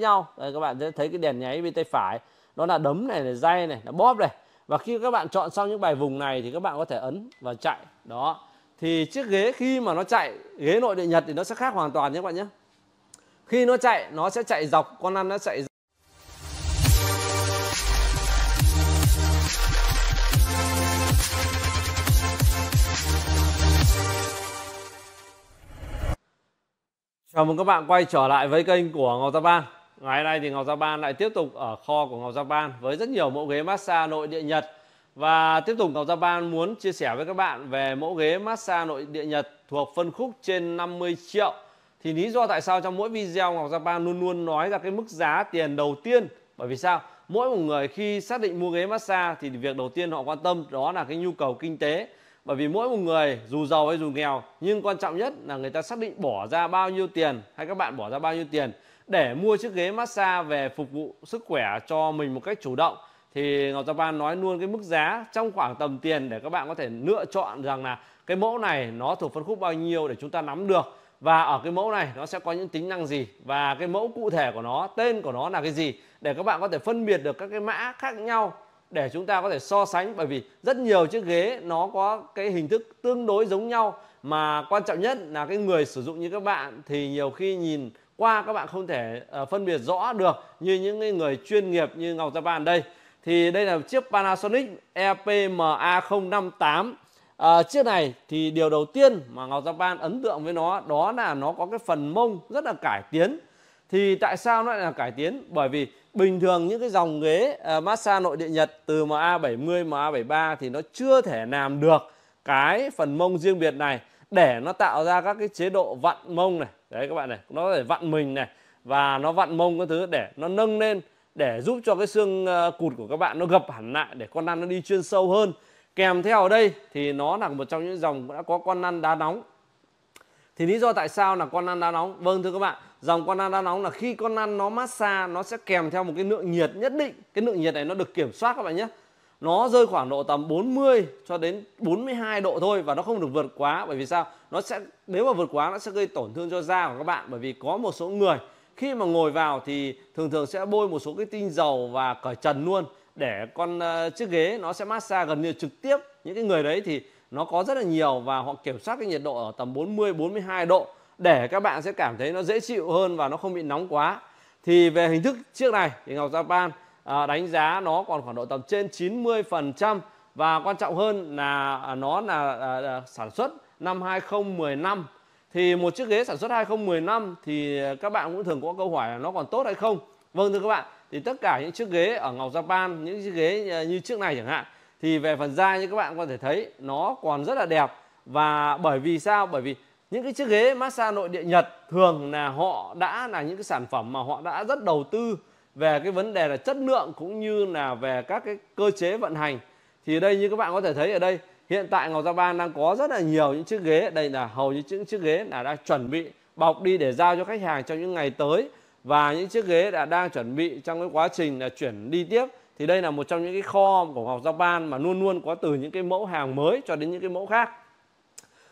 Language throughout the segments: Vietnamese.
nhau Đấy, các bạn sẽ thấy cái đèn nháy bên tay phải đó là đấm này là dây này là bóp này và khi các bạn chọn xong những bài vùng này thì các bạn có thể ấn và chạy đó thì chiếc ghế khi mà nó chạy ghế nội địa nhật thì nó sẽ khác hoàn toàn nhé các bạn nhé khi nó chạy nó sẽ chạy dọc con lăn nó chạy dọc. Chào mừng các bạn quay trở lại với kênh của Ngọc Gia Bang Ngày nay thì Ngọc Gia Ban lại tiếp tục ở kho của Ngọc Gia Ban với rất nhiều mẫu ghế massage nội địa Nhật. Và tiếp tục Ngọc Gia Ban muốn chia sẻ với các bạn về mẫu ghế massage nội địa Nhật thuộc phân khúc trên 50 triệu. Thì lý do tại sao trong mỗi video Ngọc Gia Ban luôn luôn nói ra cái mức giá tiền đầu tiên. Bởi vì sao? Mỗi một người khi xác định mua ghế massage thì việc đầu tiên họ quan tâm đó là cái nhu cầu kinh tế. Bởi vì mỗi một người dù giàu hay dù nghèo nhưng quan trọng nhất là người ta xác định bỏ ra bao nhiêu tiền hay các bạn bỏ ra bao nhiêu tiền để mua chiếc ghế massage về phục vụ sức khỏe cho mình một cách chủ động thì Ngọc Japan nói luôn cái mức giá trong khoảng tầm tiền để các bạn có thể lựa chọn rằng là cái mẫu này nó thuộc phân khúc bao nhiêu để chúng ta nắm được và ở cái mẫu này nó sẽ có những tính năng gì và cái mẫu cụ thể của nó tên của nó là cái gì để các bạn có thể phân biệt được các cái mã khác nhau để chúng ta có thể so sánh bởi vì rất nhiều chiếc ghế nó có cái hình thức tương đối giống nhau mà quan trọng nhất là cái người sử dụng như các bạn thì nhiều khi nhìn qua các bạn không thể uh, phân biệt rõ được như những người chuyên nghiệp như Ngọc gia Japan đây thì đây là chiếc Panasonic EPMA058 À, ờ, chiếc này thì điều đầu tiên mà Ngọc gia Japan ấn tượng với nó đó là nó có cái phần mông rất là cải tiến thì tại sao nó lại là cải tiến bởi vì bình thường những cái dòng ghế uh, massage nội địa Nhật từ MA70, MA73 thì nó chưa thể làm được cái phần mông riêng biệt này để nó tạo ra các cái chế độ vặn mông này đấy các bạn này nó để vặn mình này và nó vặn mông các thứ để nó nâng lên để giúp cho cái xương ờ, cụt của các bạn nó gập hẳn lại để con lăn nó đi chuyên sâu hơn kèm theo ở đây thì nó là một trong những dòng đã có con lăn đá nóng thì lý do tại sao là con lăn đá nóng vâng thưa các bạn dòng con lăn đá nóng là khi con lăn nó massage nó sẽ kèm theo một cái lượng nhiệt nhất định cái lượng nhiệt này nó được kiểm soát các bạn nhé nó rơi khoảng độ tầm 40 cho đến 42 độ thôi và nó không được vượt quá bởi vì sao nó sẽ nếu mà vượt quá nó sẽ gây tổn thương cho da của các bạn bởi vì có một số người khi mà ngồi vào thì thường thường sẽ bôi một số cái tinh dầu và cởi trần luôn để con uh, chiếc ghế nó sẽ massage gần như trực tiếp những cái người đấy thì nó có rất là nhiều và họ kiểm soát cái nhiệt độ ở tầm 40 42 độ để các bạn sẽ cảm thấy nó dễ chịu hơn và nó không bị nóng quá thì về hình thức chiếc này thì Ngọc Japan à, đánh giá nó còn khoảng độ tầm trên 90% và quan trọng hơn là à, nó là à, à sản xuất năm 2015 thì một chiếc ghế sản xuất 2015 thì các bạn cũng thường có câu hỏi là nó còn tốt hay không vâng thưa các bạn thì tất cả những chiếc ghế ở Ngọc Japan những chiếc ghế à, như chiếc này chẳng hạn thì về phần da như các bạn có thể thấy nó còn rất là đẹp và bởi vì sao bởi vì những cái chiếc ghế massage nội địa Nhật thường là họ đã là những cái sản phẩm mà họ đã rất đầu tư về cái vấn đề là chất lượng cũng như là về các cái cơ chế vận hành thì đây như các bạn có thể thấy ở đây hiện tại Ngọc Gia Ban đang có rất là nhiều những chiếc ghế đây là hầu như những chiếc ghế là đang chuẩn bị bọc đi để giao cho khách hàng trong những ngày tới và những chiếc ghế đã đang chuẩn bị trong cái quá trình là chuyển đi tiếp thì đây là một trong những cái kho của Ngọc gia ban mà luôn luôn có từ những cái mẫu hàng mới cho đến những cái mẫu khác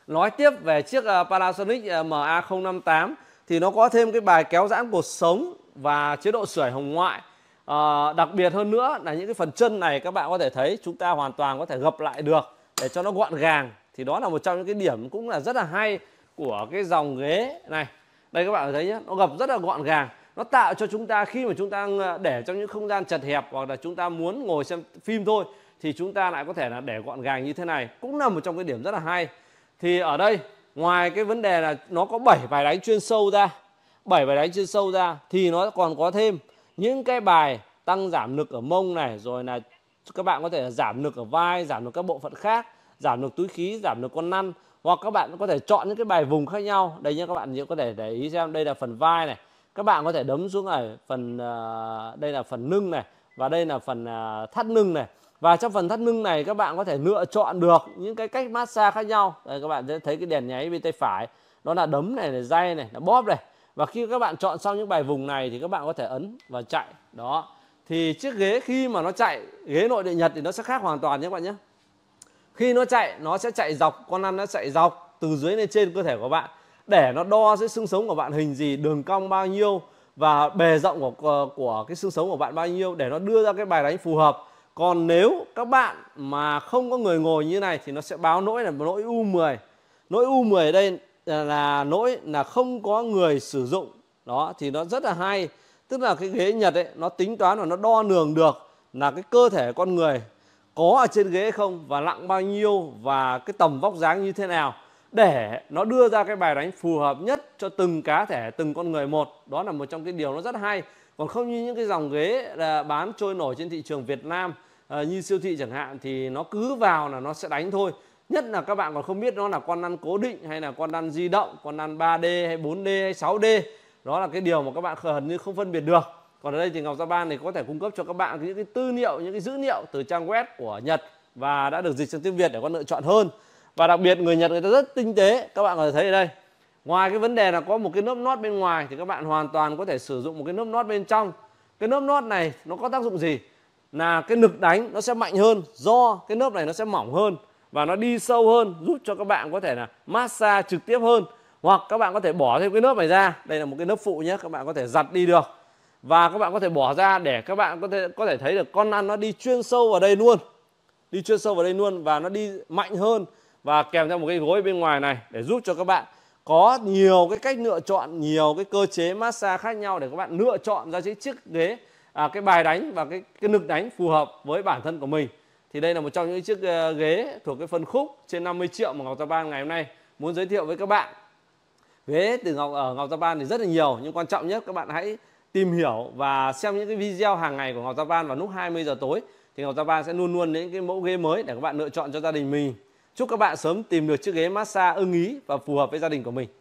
nói tiếp về chiếc à, Panasonic à, MA058 thì nó có thêm cái bài kéo giãn cuộc sống và chế độ sưởi hồng ngoại à, đặc biệt hơn nữa là những cái phần chân này các bạn có thể thấy chúng ta hoàn toàn có thể gập lại được để cho nó gọn gàng thì đó là một trong những cái điểm cũng là rất là hay của cái dòng ghế này đây các bạn thấy nhé nó gập rất là gọn gàng nó tạo cho chúng ta khi mà chúng ta ờ, để trong những không gian chật hẹp hoặc là chúng ta muốn ngồi xem phim thôi thì chúng ta lại có thể là để gọn gàng như thế này cũng là một trong cái điểm rất là hay thì ở đây ngoài cái vấn đề là nó có 7 bài đánh chuyên sâu ra 7 bài đánh chuyên sâu ra thì nó còn có thêm những cái bài tăng giảm lực ở mông này rồi là các bạn có thể giảm lực ở vai giảm được các bộ phận khác giảm được túi khí giảm được con năn hoặc các bạn có thể chọn những cái bài vùng khác nhau đây nhé các bạn có thể để ý xem đây là phần vai này các bạn có thể đấm xuống ở phần à, đây là phần lưng này và đây là phần à, thắt lưng này và trong phần thắt lưng này các bạn có thể lựa chọn được những cái cách massage khác nhau đây các bạn sẽ thấy cái đèn nháy bên tay phải đó là đấm này là dây này là bóp này và khi các bạn chọn xong những bài vùng này thì các bạn có thể ấn và chạy đó thì chiếc ghế khi mà nó chạy ghế nội địa nhật thì nó sẽ khác hoàn toàn nhé các bạn nhé khi nó chạy nó sẽ chạy dọc con lăn nó chạy dọc từ dưới lên trên cơ thể của bạn để nó đo cái xương sống của bạn hình gì đường cong bao nhiêu và bề rộng của ờ, của cái xương sống của bạn bao nhiêu để nó đưa ra cái bài đánh phù hợp còn nếu các bạn mà không có người ngồi như này thì nó sẽ báo lỗi là lỗi U10 lỗi U10 ở đây là lỗi là không có người sử dụng đó thì nó rất là hay tức là cái ghế nhật ấy nó tính toán và nó đo lường được là cái cơ thể con người có ở trên ghế không và nặng bao nhiêu và cái tầm vóc dáng như thế nào để nó đưa ra cái bài đánh phù hợp nhất cho từng cá thể từng con người một đó là một trong cái điều nó rất hay còn không như những cái dòng ghế là bán trôi nổi trên thị trường Việt Nam à, như siêu thị chẳng hạn thì nó cứ vào là nó sẽ đánh thôi nhất là các bạn còn không biết nó là con lăn cố định hay là con lăn di động con lăn 3D hay 4D hay 6D đó là cái điều mà các bạn gần như không phân biệt được còn ở đây thì Ngọc Gia Ban này có thể cung cấp cho các bạn những cái tư liệu những cái dữ liệu từ trang web của Nhật và đã được dịch sang tiếng Việt để con lựa chọn hơn và đặc biệt người Nhật người ta rất tinh tế các bạn có thể thấy ở đây ngoài cái vấn đề là có một cái nốt bên ngoài thì các bạn hoàn toàn có thể sử dụng một cái nốt bên trong cái nốt này nó có tác dụng gì là cái lực đánh nó sẽ mạnh hơn do cái nốt này nó sẽ mỏng hơn và nó đi sâu hơn giúp cho các bạn có thể là massage trực tiếp hơn hoặc các bạn có thể bỏ thêm cái lớp này ra đây là một cái lớp phụ nhé các bạn có thể giặt đi được và các bạn có thể bỏ ra để các bạn có thể có thể thấy được con ăn nó đi chuyên sâu vào đây luôn đi chuyên sâu vào đây luôn và nó đi mạnh hơn và kèm theo một cái gối bên ngoài này để giúp cho các bạn có nhiều cái cách lựa chọn nhiều cái cơ chế massage khác nhau để các bạn lựa chọn ra cái chiếc ghế à, cái bài đánh và cái cái lực đánh phù hợp với bản thân của mình thì đây là một trong những chiếc ờ, ghế thuộc cái phân khúc trên 50 triệu mà Ngọc Japan ngày hôm nay muốn giới thiệu với các bạn ghế từ Ngọc ở Ngọc Japan thì rất là nhiều nhưng quan trọng nhất các bạn hãy tìm hiểu và xem những cái video hàng ngày của Ngọc Japan vào lúc 20 giờ tối thì Ngọc Japan sẽ luôn luôn những cái mẫu ghế mới để các bạn lựa chọn cho gia đình mình. Chúc các bạn sớm tìm được chiếc ghế massage ưng ý và phù hợp với gia đình của mình.